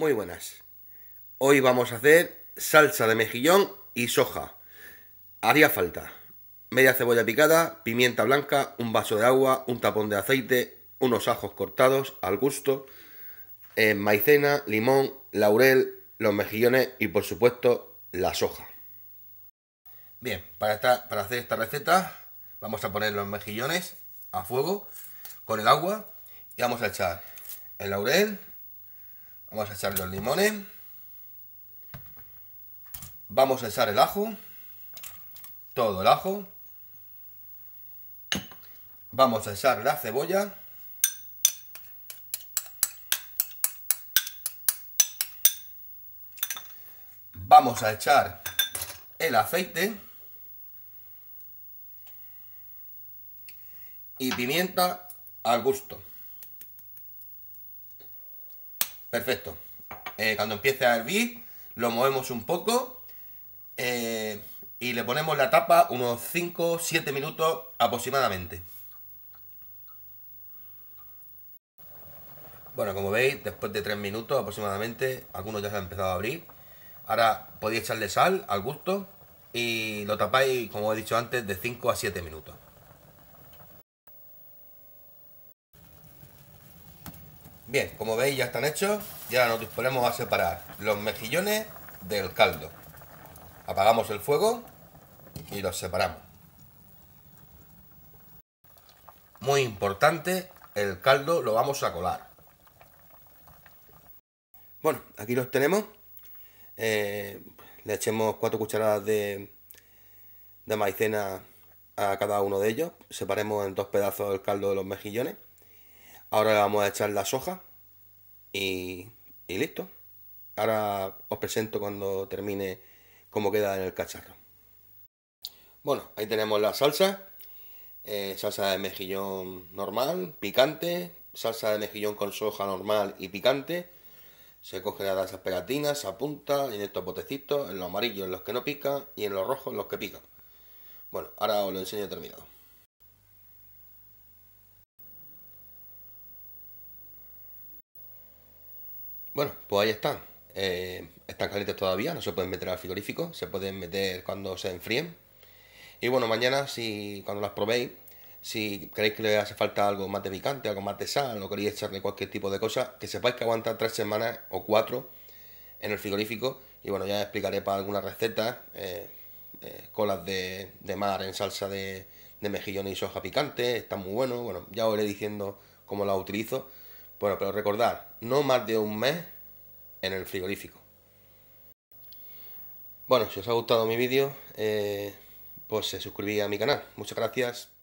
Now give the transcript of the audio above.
Muy buenas. Hoy vamos a hacer salsa de mejillón y soja. Haría falta media cebolla picada, pimienta blanca, un vaso de agua, un tapón de aceite, unos ajos cortados al gusto, eh, maicena, limón, laurel, los mejillones y por supuesto la soja. Bien, para, para hacer esta receta vamos a poner los mejillones a fuego con el agua y vamos a echar el laurel, Vamos a echar los limones. Vamos a echar el ajo. Todo el ajo. Vamos a echar la cebolla. Vamos a echar el aceite. Y pimienta al gusto. Perfecto. Eh, cuando empiece a hervir, lo movemos un poco eh, y le ponemos la tapa unos 5-7 minutos aproximadamente. Bueno, como veis, después de 3 minutos aproximadamente, algunos ya se han empezado a abrir. Ahora podéis echarle sal al gusto y lo tapáis, como he dicho antes, de 5 a 7 minutos. Bien, como veis ya están hechos, ya nos disponemos a separar los mejillones del caldo. Apagamos el fuego y los separamos. Muy importante, el caldo lo vamos a colar. Bueno, aquí los tenemos. Eh, le echemos cuatro cucharadas de, de maicena a cada uno de ellos. Separemos en dos pedazos el caldo de los mejillones. Ahora le vamos a echar la soja, y, listo. Ahora os presento cuando termine cómo queda en el cacharro. Bueno, ahí tenemos la salsa. Eh, salsa de mejillón normal, picante. Salsa de mejillón con soja normal y picante. Se cogen las esas pegatinas, se apunta en estos botecitos, en los amarillos en los que no pican y en los rojos en los que pican. Bueno, ahora os lo enseño terminado. Bueno, pues ahí están. Eh, están calientes todavía, no se pueden meter al frigorífico, se pueden meter cuando se enfríen. Y bueno, mañana, si cuando las probéis, si creéis que le hace falta algo más de picante, algo más de sal, o queréis echarle cualquier tipo de cosa, que sepáis que aguanta tres semanas o cuatro en el frigorífico. Y bueno, ya explicaré para algunas recetas, eh, eh, colas de, mar en salsa de, mejillones y soja picante, está muy bueno. Bueno, ya os iré diciendo cómo la utilizo. Bueno, pero recordar, no más de un mes en el frigorífico. Bueno, si os ha gustado mi vídeo, eh, pues se suscribí a mi canal. Muchas gracias.